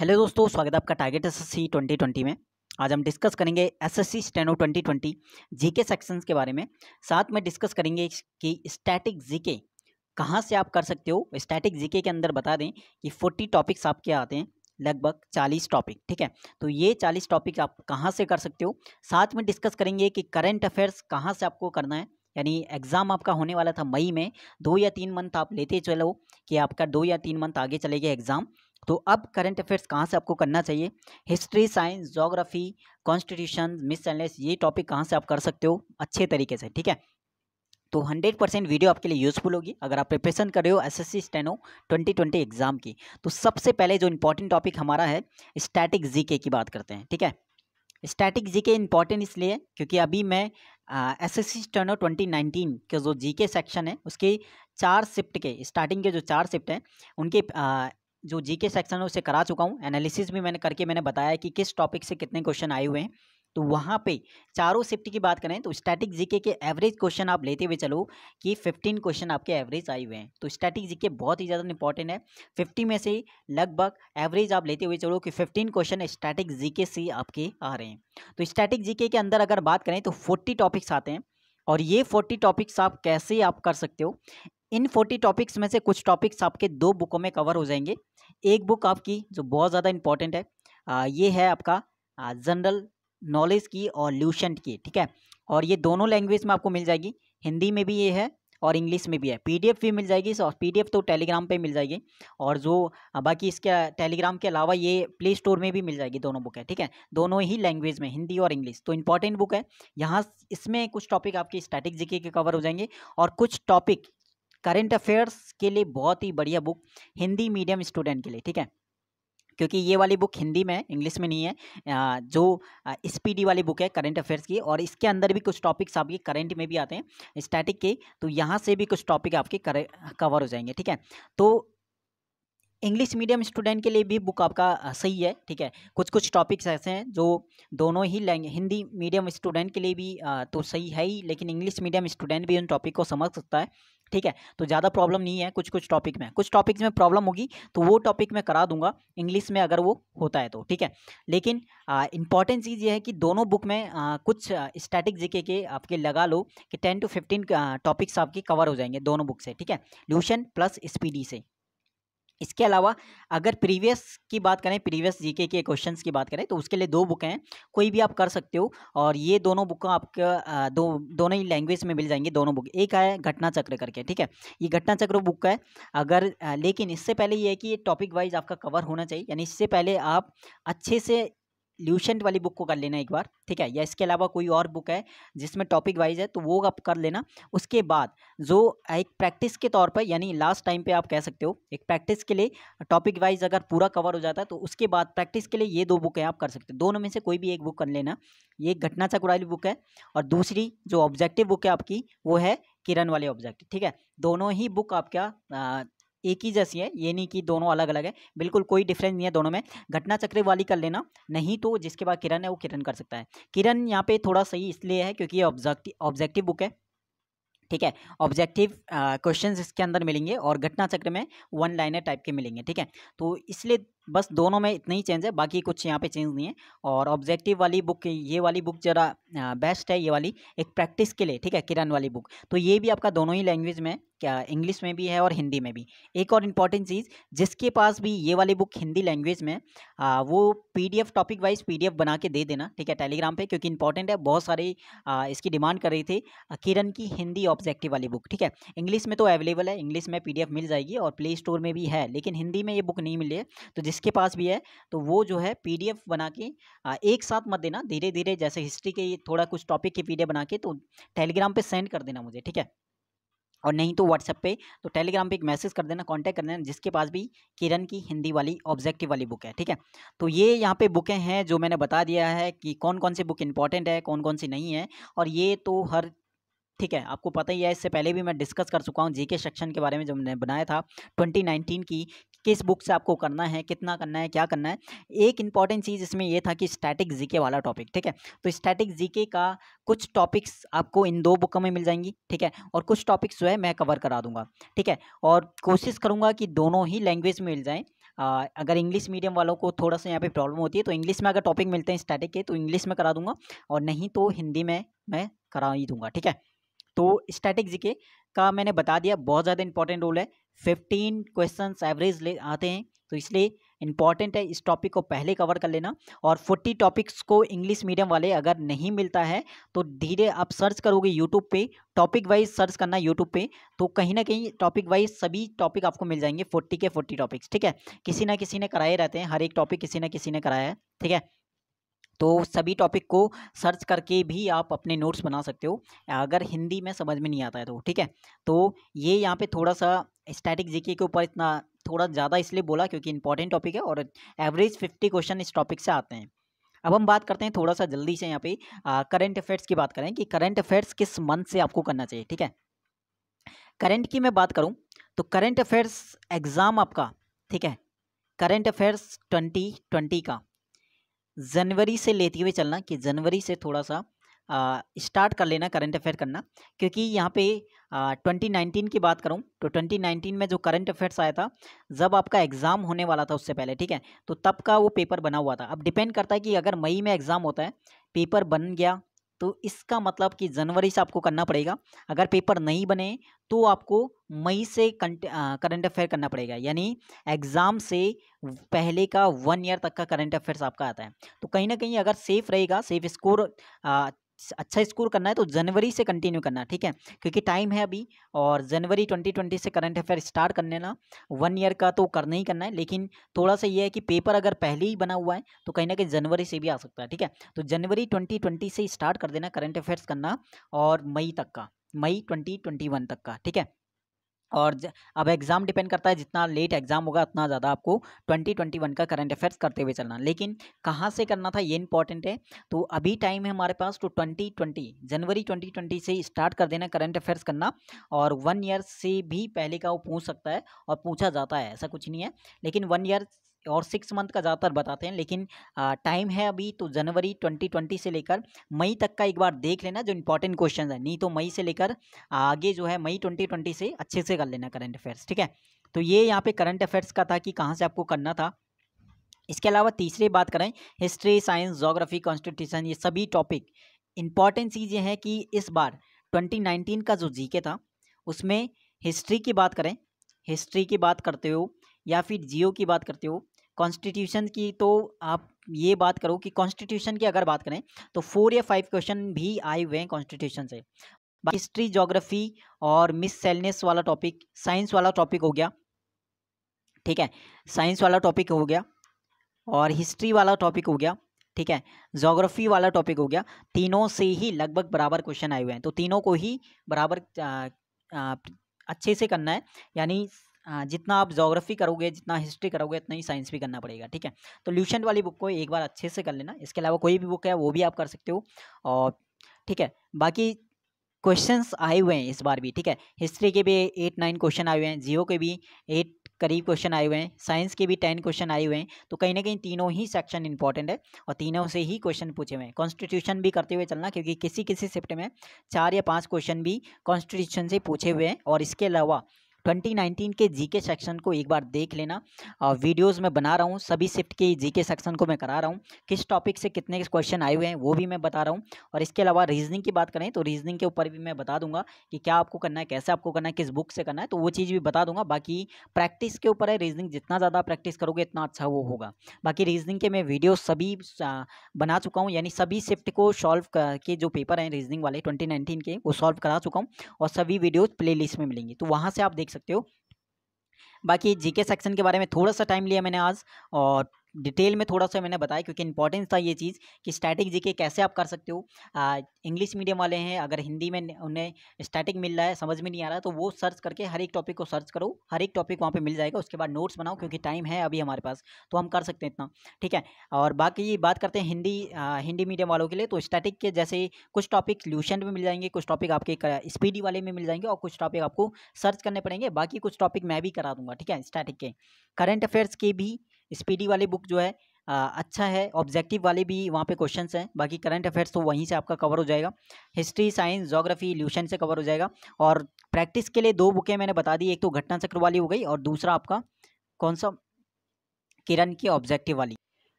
hello दोस्तों स्वागत है आपका target S S twenty twenty में आज हम डिस्कस करेंगे S S C steno twenty twenty G K sections के बारे में साथ में डिस्कस करेंगे कि स्टैटिक जी के कहाँ से आप कर सकते हो स्टैटिक जी के अंदर बता दें कि फोर्टी टॉपिक्स आपके आते हैं लगभग चालीस टॉपिक ठीक है तो ये चालीस टॉपिक आप कहाँ से कर सकते हो साथ में डिस्कस करेंगे कि करेंट अफेयर्स कहाँ से आपको करना है यानी एग्ज़ाम आपका होने वाला था मई में दो या तीन मंथ आप लेते चलो कि आपका दो या तीन मंथ आगे चलेगा एग्ज़ाम तो अब करंट अफेयर्स कहाँ से आपको करना चाहिए history science geography constitution miscellaneous ये टॉपिक कहाँ से आप कर सकते हो अच्छे तरीके से ठीक है तो 100 परसेंट वीडियो आपके लिए यूज़फुल होगी अगर आप प्रिपरेशन कर रहे हो S S C steno twenty twenty exam की तो सबसे पहले जो इंपॉर्टेंट टॉपिक हमारा है स्टैटिक जीके की बात करते हैं ठीक है स्टैटिक जीके इंपॉर्टेंट इसलिए क्योंकि अभी मैं S S C steno twenty nineteen के जो जीके सेक्शन है उसके चार शिफ्ट के स्टार्टिंग के जो चार शिफ्ट हैं उनके जो जीके सेक्शन है उसे करा चुका हूँ एनालिसिस भी मैंने करके मैंने बताया कि किस टॉपिक से कितने क्वेश्चन आए हुए हैं तो वहाँ पे चारों शिफ्ट की बात करें तो स्टैटिक जीके के एवरेज क्वेश्चन आप लेते हुए चलो कि 15 क्वेश्चन आपके एवरेज आए हुए हैं तो स्टैटिक जीके बहुत ही ज़्यादा इंपॉर्टेंट है 50 में से लगभग एवरेज आप लेते हुए चलो कि 15 क्वेश्चन स्टैटिक जीके से आपके आ रहे हैं तो स्टैटिक जीके के अंदर अगर बात करें तो फोर्टी टॉपिक्स आते हैं और ये फोर्टी टॉपिक्स आप कैसे आप कर सकते हो इन फोर्टी टॉपिक्स में से कुछ टॉपिक्स आपके दो बुकों में कवर हो जाएंगे एक बुक आपकी जो बहुत ज़्यादा इंपॉर्टेंट है आ, ये है आपका जनरल नॉलेज की और ल्यूशेंट की ठीक है और ये दोनों लैंग्वेज में आपको मिल जाएगी हिंदी में भी ये है और इंग्लिश में भी है पीडीएफ भी मिल जाएगी और पीडीएफ तो टेलीग्राम पे मिल जाएगी और जो बाकी इसके टेलीग्राम के अलावा ये प्ले स्टोर में भी मिल जाएगी दोनों बुक है ठीक है दोनों ही लैंग्वेज में हिंदी और इंग्लिश तो इंपॉर्टेंट बुक है यहाँ इसमें कुछ टॉपिक आपके स्टैटिक जीके के कवर हो जाएंगे और कुछ टॉपिक करेंट अफेयर्स के लिए बहुत ही बढ़िया बुक हिंदी मीडियम स्टूडेंट के लिए ठीक है क्योंकि ये वाली बुक हिंदी में है इंग्लिश में नहीं है जो स्पीडी वाली बुक है करंट अफेयर्स की और इसके अंदर भी कुछ टॉपिक्स आपके करंट में भी आते हैं स्टैटिक के तो यहाँ से भी कुछ टॉपिक आपके कवर हो जाएंगे ठीक है तो इंग्लिश मीडियम स्टूडेंट के लिए भी बुक आपका सही है ठीक है कुछ कुछ टॉपिक्स ऐसे हैं जो दोनों ही लैंग्वेज हिंदी मीडियम स्टूडेंट के लिए भी तो सही है ही लेकिन इंग्लिश मीडियम स्टूडेंट भी उन टॉपिक को समझ सकता है ठीक है तो ज़्यादा प्रॉब्लम नहीं है कुछ कुछ टॉपिक में कुछ टॉपिक्स में प्रॉब्लम होगी तो वो टॉपिक मैं करा दूंगा इंग्लिश में अगर वो होता है तो ठीक है लेकिन इंपॉर्टेंट चीज़ ये है कि दोनों बुक में आ, कुछ स्टैटिक जीके के आपके लगा लो कि टेन टू फिफ्टीन टॉपिक्स आपके कवर हो जाएंगे दोनों बुक से ठीक है ल्यूशन प्लस स्पीडी से इसके अलावा अगर प्रीवियस की बात करें प्रीवियस जीके के क्वेश्चंस की बात करें तो उसके लिए दो बुकें हैं कोई भी आप कर सकते हो और ये दोनों बुक आपके दो दोनों ही लैंग्वेज में मिल जाएंगी दोनों बुक एक है घटना चक्र करके ठीक है ये घटना चक्र बुक है अगर लेकिन इससे पहले ये है कि ये टॉपिक वाइज आपका कवर होना चाहिए यानी इससे पहले आप अच्छे से ल्यूशेंट वाली बुक को कर लेना एक बार ठीक है या इसके अलावा कोई और बुक है जिसमें टॉपिक वाइज है तो वो आप कर लेना उसके बाद जो एक प्रैक्टिस के तौर पर यानी लास्ट टाइम पे आप कह सकते हो एक प्रैक्टिस के लिए टॉपिक वाइज अगर पूरा कवर हो जाता है तो उसके बाद प्रैक्टिस के लिए ये दो बुकें आप कर सकते हो दोनों में से कोई भी एक बुक कर लेना ये घटना वाली बुक है और दूसरी जो ऑब्जेक्टिव बुक है आपकी वो है किरण वाले ऑब्जेक्ट ठीक है दोनों ही बुक आपका एक ही जैसी है ये नहीं कि दोनों अलग अलग है बिल्कुल कोई डिफरेंस नहीं है दोनों में घटना चक्र वाली कर लेना नहीं तो जिसके बाद किरण है वो किरण कर सकता है किरण यहाँ पे थोड़ा सही इसलिए है क्योंकि ये ऑब्जेक्टिव ऑब्जेक्टिव बुक है ठीक है ऑब्जेक्टिव क्वेश्चंस इसके अंदर मिलेंगे और घटना चक्र में वन लाइनर टाइप के मिलेंगे ठीक है तो इसलिए बस दोनों में इतना ही चेंज है बाकी कुछ यहाँ पे चेंज नहीं है और ऑब्जेक्टिव वाली बुक ये वाली बुक ज़रा बेस्ट है ये वाली एक प्रैक्टिस के लिए ठीक है किरण वाली बुक तो ये भी आपका दोनों ही लैंग्वेज में क्या इंग्लिश में भी है और हिंदी में भी एक और इम्पॉर्टेंट चीज़ जिसके पास भी ये वाली बुक हिंदी लैंग्वेज में आ, वो एफ टॉपिक वाइज एफ बना के दे देना ठीक है टेलीग्राम पे क्योंकि इंपॉर्टेंट है बहुत सारी आ, इसकी डिमांड कर रही थी किरण की हिंदी ऑब्जेक्टिव वाली बुक ठीक है इंग्लिश में तो अवेलेबल है इंग्लिश में पी मिल जाएगी और प्ले स्टोर में भी है लेकिन हिंदी में ये बुक नहीं मिली है तो जिसके पास भी है तो वो जो है पीडीएफ बना के एक साथ मत देना धीरे धीरे जैसे हिस्ट्री के थोड़ा कुछ टॉपिक के पीडीएफ बना के तो टेलीग्राम पे सेंड कर देना मुझे ठीक है और नहीं तो व्हाट्सएप पे तो टेलीग्राम पे एक मैसेज कर देना कांटेक्ट कर देना जिसके पास भी किरण की हिंदी वाली ऑब्जेक्टिव वाली बुक है ठीक है तो ये यहाँ पे बुकें हैं जो मैंने बता दिया है कि कौन कौन सी बुक इंपॉर्टेंट है कौन कौन सी नहीं है और ये तो हर ठीक है आपको पता ही है इससे पहले भी मैं डिस्कस कर चुका हूँ जीके सेक्शन के बारे में जो मैंने बनाया था 2019 की किस बुक से आपको करना है कितना करना है क्या करना है एक इंपॉर्टेंट चीज़ इसमें यह था कि स्टैटिक जीके वाला टॉपिक ठीक है तो स्टैटिक जीके का कुछ टॉपिक्स आपको इन दो बुकों में मिल जाएंगी ठीक है और कुछ टॉपिक्स जो है मैं कवर करा दूंगा ठीक है और कोशिश करूँगा कि दोनों ही लैंग्वेज में मिल जाएँ आ, अगर इंग्लिश मीडियम वालों को थोड़ा सा यहाँ पे प्रॉब्लम होती है तो इंग्लिश में अगर टॉपिक मिलते हैं स्टैटिक के तो इंग्लिश में करा दूंगा और नहीं तो हिंदी में मैं करा ही दूंगा ठीक है तो स्टैटिक जी के का मैंने बता दिया बहुत ज़्यादा इंपॉर्टेंट रोल है फिफ्टीन क्वेश्चन एवरेज ले आते हैं तो इसलिए इंपॉर्टेंट है इस टॉपिक को पहले कवर कर लेना और फोर्टी टॉपिक्स को इंग्लिश मीडियम वाले अगर नहीं मिलता है तो धीरे आप सर्च करोगे यूट्यूब पे टॉपिक वाइज सर्च करना यूट्यूब पे तो कहीं ना कहीं टॉपिक वाइज सभी टॉपिक आपको मिल जाएंगे फोर्टी के फोर्टी टॉपिक्स ठीक है किसी ना किसी ने कराए रहते हैं हर एक टॉपिक किसी ना किसी ने कराया है ठीक है तो सभी टॉपिक को सर्च करके भी आप अपने नोट्स बना सकते हो अगर हिंदी में समझ में नहीं आता है तो ठीक है तो ये यहाँ पे थोड़ा सा स्टैटिक जीके के ऊपर इतना थोड़ा ज़्यादा इसलिए बोला क्योंकि इंपॉर्टेंट टॉपिक है और एवरेज फिफ्टी क्वेश्चन इस टॉपिक से आते हैं अब हम बात करते हैं थोड़ा सा जल्दी से यहाँ पे करंट अफेयर्स की बात करें कि करंट अफेयर्स किस मंथ से आपको करना चाहिए ठीक है करंट की मैं बात करूँ तो करंट अफेयर्स एग्ज़ाम आपका ठीक है करंट अफेयर्स ट्वेंटी ट्वेंटी का जनवरी से लेते हुए चलना कि जनवरी से थोड़ा सा स्टार्ट कर लेना करंट अफेयर करना क्योंकि यहाँ पे ट्वेंटी नाइनटीन की बात करूँ तो ट्वेंटी नाइनटीन में जो करंट अफेयर्स आया था जब आपका एग्ज़ाम होने वाला था उससे पहले ठीक है तो तब का वो पेपर बना हुआ था अब डिपेंड करता है कि अगर मई में एग्ज़ाम होता है पेपर बन गया तो इसका मतलब कि जनवरी से आपको करना पड़ेगा अगर पेपर नहीं बने तो आपको मई से करंट अफेयर करना पड़ेगा यानी एग्ज़ाम से पहले का वन ईयर तक का करंट अफेयर्स आपका आता है तो कहीं ना कहीं अगर सेफ रहेगा सेफ स्कोर अच्छा स्कोर करना है तो जनवरी से कंटिन्यू करना ठीक है क्योंकि टाइम है अभी और जनवरी 2020 से करंट अफेयर स्टार्ट करने ना वन ईयर का तो करना ही करना है लेकिन थोड़ा सा ये है कि पेपर अगर पहले ही बना हुआ है तो कहीं ना कहीं जनवरी से भी आ सकता है ठीक है तो जनवरी 2020 से स्टार्ट कर देना करंट अफेयर्स करना और मई तक का मई ट्वेंटी तक का ठीक है और अब एग्ज़ाम डिपेंड करता है जितना लेट एग्ज़ाम होगा उतना ज़्यादा आपको 2021 का करंट अफेयर्स करते हुए चलना लेकिन कहाँ से करना था ये इंपॉर्टेंट है तो अभी टाइम है हमारे पास तो 2020 जनवरी 2020 से स्टार्ट कर देना करंट अफेयर्स करना और वन ईयर से भी पहले का वो पूछ सकता है और पूछा जाता है ऐसा कुछ नहीं है लेकिन वन ईयर और सिक्स मंथ का ज़्यादातर बताते हैं लेकिन टाइम है अभी तो जनवरी 2020 से लेकर मई तक का एक बार देख लेना जो इंपॉर्टेंट क्वेश्चन है नहीं तो मई से लेकर आगे जो है मई 2020 से अच्छे से कर लेना करंट अफेयर्स ठीक है तो ये यहाँ पे करंट अफेयर्स का था कि कहाँ से आपको करना था इसके अलावा तीसरी बात करें हिस्ट्री साइंस जोग्राफी कॉन्स्टिट्यूशन ये सभी टॉपिक इंपॉर्टेंट चीज़ ये है कि इस बार नाइनटीन का जो के था उसमें हिस्ट्री की बात करें हिस्ट्री की बात करते हो या फिर जियो की बात करते हो कॉन्स्टिट्यूशन की तो आप ये बात करो कि कॉन्स्टिट्यूशन की अगर बात करें तो फोर या फाइव क्वेश्चन भी आए हुए हैं कॉन्स्टिट्यूशन से हिस्ट्री जोग्राफी और मिस सेलनेस वाला टॉपिक साइंस वाला टॉपिक हो गया ठीक है साइंस वाला टॉपिक हो गया और हिस्ट्री वाला टॉपिक हो गया ठीक है जोग्राफी वाला टॉपिक हो गया तीनों से ही लगभग बराबर क्वेश्चन आए हुए हैं तो तीनों को ही बराबर आ, आ, अच्छे से करना है यानी जितना आप जोग्राफी करोगे जितना हिस्ट्री करोगे उतना ही साइंस भी करना पड़ेगा ठीक है तो ल्यूशन वाली बुक को एक बार अच्छे से कर लेना इसके अलावा कोई भी बुक है वो भी आप कर सकते हो और ठीक है बाकी क्वेश्चंस आए हुए हैं इस बार भी ठीक है हिस्ट्री के भी एट नाइन क्वेश्चन आए हुए हैं जियो के भी एट करीब क्वेश्चन आए हुए हैं साइंस के भी टेन क्वेश्चन आए हुए हैं तो कहीं ना कहीं तीनों ही सेक्शन इंपॉर्टेंट है और तीनों से ही क्वेश्चन पूछे हुए हैं कॉन्स्टिट्यूशन भी करते हुए चलना क्योंकि किसी किसी शिफ्ट में चार या पाँच क्वेश्चन भी कॉन्स्टिट्यूशन से पूछे हुए हैं और इसके अलावा 2019 के जीके सेक्शन को एक बार देख लेना वीडियोस में बना रहा हूँ सभी शिफ्ट के जीके सेक्शन को मैं करा रहा हूँ किस टॉपिक से कितने क्वेश्चन आए हुए हैं वो भी मैं बता रहा हूँ और इसके अलावा रीजनिंग की बात करें तो रीजनिंग के ऊपर भी मैं बता दूंगा कि क्या आपको करना है कैसे आपको करना है किस बुक से करना है तो वो चीज़ भी बता दूंगा बाकी प्रैक्टिस के ऊपर है रीजनिंग जितना ज़्यादा प्रैक्टिस करोगे इतना अच्छा वो होगा बाकी रीजनिंग के मैं वीडियो सभी बना चुका हूँ यानी सभी शिफ्ट को सॉल्व के जो पेपर हैं रीजनिंग वाले ट्वेंटी के वो सॉल्व करा चुका हूँ और सभी वीडियोज़ प्ले में मिलेंगी तो वहाँ से आप देख सकते हो बाकी जीके सेक्शन के बारे में थोड़ा सा टाइम लिया मैंने आज और डिटेल में थोड़ा सा मैंने बताया क्योंकि इंपॉर्टेंस था ये चीज़ कि स्टैटिक जीके कैसे आप कर सकते हो इंग्लिश मीडियम वाले हैं अगर हिंदी में उन्हें स्टैटिक मिल रहा है समझ में नहीं आ रहा तो वो सर्च करके हर एक टॉपिक को सर्च करो हर एक टॉपिक वहाँ पर मिल जाएगा उसके बाद नोट्स बनाओ क्योंकि टाइम है अभी हमारे पास तो हम कर सकते हैं इतना ठीक है और बाकी बात करते हैं हिंदी आ, हिंदी मीडियम वालों के लिए तो स्टैटिक के जैसे कुछ टॉपिक ल्यूशन में मिल जाएंगे कुछ टॉपिक आपके स्पीडी वाले में मिल जाएंगे और कुछ टॉपिक आपको सर्च करने पड़ेंगे बाकी कुछ टॉपिक मैं भी करा दूँगा ठीक है स्टैटिक के करंट अफेयर्स के भी स्पीडी वाली बुक जो है आ, अच्छा है ऑब्जेक्टिव वाले भी वहाँ पे क्वेश्चंस हैं बाकी करंट अफेयर्स तो वहीं से आपका कवर हो जाएगा हिस्ट्री साइंस जोग्राफी ल्यूशन से कवर हो जाएगा और प्रैक्टिस के लिए दो बुकें मैंने बता दी एक तो घटना चक्र वाली हो गई और दूसरा आपका कौन सा किरण की ऑब्जेक्टिव वाली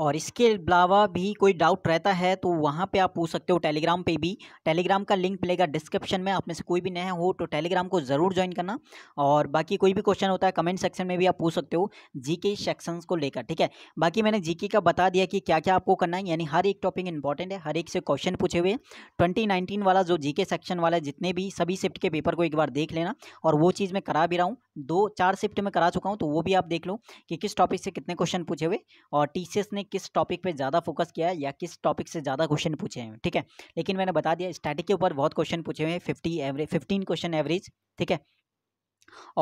और इसके अलावा भी कोई डाउट रहता है तो वहाँ पे आप पूछ सकते हो टेलीग्राम पे भी टेलीग्राम का लिंक मिलेगा डिस्क्रिप्शन में आप में से कोई भी नया हो तो टेलीग्राम को ज़रूर ज्वाइन करना और बाकी कोई भी क्वेश्चन होता है कमेंट सेक्शन में भी आप पूछ सकते हो जीके सेक्शंस को लेकर ठीक है बाकी मैंने जी का बता दिया कि क्या क्या आपको करना है यानी हर एक टॉपिक इंपॉर्टेंट है हर एक से क्वेश्चन पूछे हुए ट्वेंटी वाला जो जी सेक्शन वाला है जितने भी सभी शिफ्ट के पेपर को एक बार देख लेना और वो चीज़ मैं करा भी रहा हूँ दो चार शिफ्ट में करा चुका हूँ तो वो भी आप देख लो कि किस टॉपिक से कितने क्वेश्चन पूछे हुए और टी ने किस टॉपिक पे ज़्यादा फोकस किया है या किस टॉपिक से ज़्यादा क्वेश्चन पूछे हैं ठीक है लेकिन मैंने बता दिया स्टैटिक के ऊपर बहुत क्वेश्चन पूछे हुए हैं fifty average fifteen question average ठीक है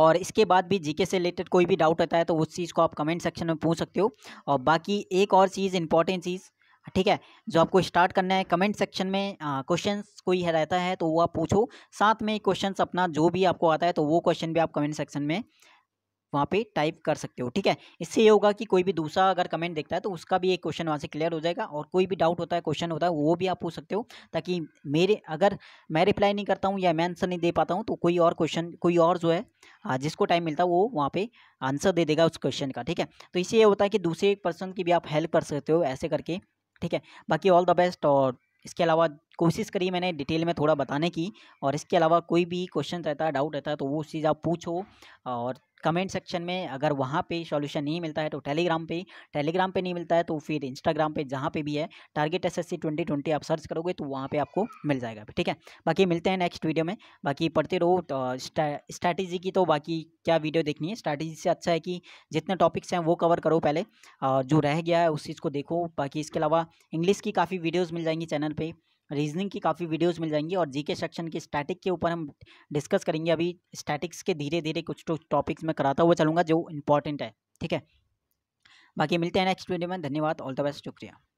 और इसके बाद भी जीके से रिलेटेड कोई भी डाउट आता है तो उस चीज़ को आप कमेंट सेक्शन में पूछ सकते हो और बाकी एक और चीज़ इंपॉर्टेंट चीज़ ठीक है जो आपको स्टार्ट करना है कमेंट सेक्शन में क्वेश्चंस कोई है रहता है तो वो आप पूछो साथ में क्वेश्चंस अपना जो भी आपको आता है तो वो क्वेश्चन भी आप कमेंट सेक्शन में वहाँ पे टाइप कर सकते हो ठीक है इससे ये होगा कि कोई भी दूसरा अगर कमेंट देखता है तो उसका भी एक क्वेश्चन वहाँ से क्लियर हो जाएगा और कोई भी डाउट होता है क्वेश्चन होता है वो भी आप पूछ सकते हो ताकि मेरे अगर मैं रिप्लाई नहीं करता हूँ या मैं आंसर नहीं दे पाता हूँ तो कोई और क्वेश्चन कोई और जो है जिसको टाइम मिलता है वो वहाँ पर आंसर दे देगा उस क्वेश्चन का ठीक है तो इससे ये होता है कि दूसरे पर्सन की भी आप हेल्प कर सकते हो ऐसे करके ठीक है बाकी ऑल द बेस्ट और इसके अलावा कोशिश करी मैंने डिटेल में थोड़ा बताने की और इसके अलावा कोई भी क्वेश्चन रहता है डाउट रहता है तो वो चीज़ आप पूछो और कमेंट सेक्शन में अगर वहाँ पे सॉल्यूशन नहीं मिलता है तो टेलीग्राम पे टेलीग्राम पे नहीं मिलता है तो फिर इंस्टाग्राम पे जहाँ पे भी है target S S C twenty twenty आप सर्च करोगे तो वहाँ पे आपको मिल जाएगा ठीक है बाकी मिलते हैं नेक्स्ट वीडियो में बाकी पढ़ते रहो तो स्ट्रैटेजी की तो बाकी क्या वीडियो देखनी है स्ट्रैटेजी से अच्छा है कि जितने टॉपिक्स हैं वो कवर करो पहले जो रह गया है उस चीज़ को देखो बाकी इसके अलावा इंग्लिश की काफ़ी वीडियोज़ मिल जाएंगी चैनल पर रीजनिंग की काफ़ी वीडियोस मिल जाएंगी और जीके सेक्शन की स्टैटिक के ऊपर हम डिस्कस करेंगे अभी स्टैटिक्स के धीरे धीरे कुछ तो टॉपिक्स में कराता हुआ चलूँगा जो इंपॉर्टेंट है ठीक है बाकी मिलते हैं नेक्स्ट वीडियो में धन्यवाद ऑल द बेस्ट शुक्रिया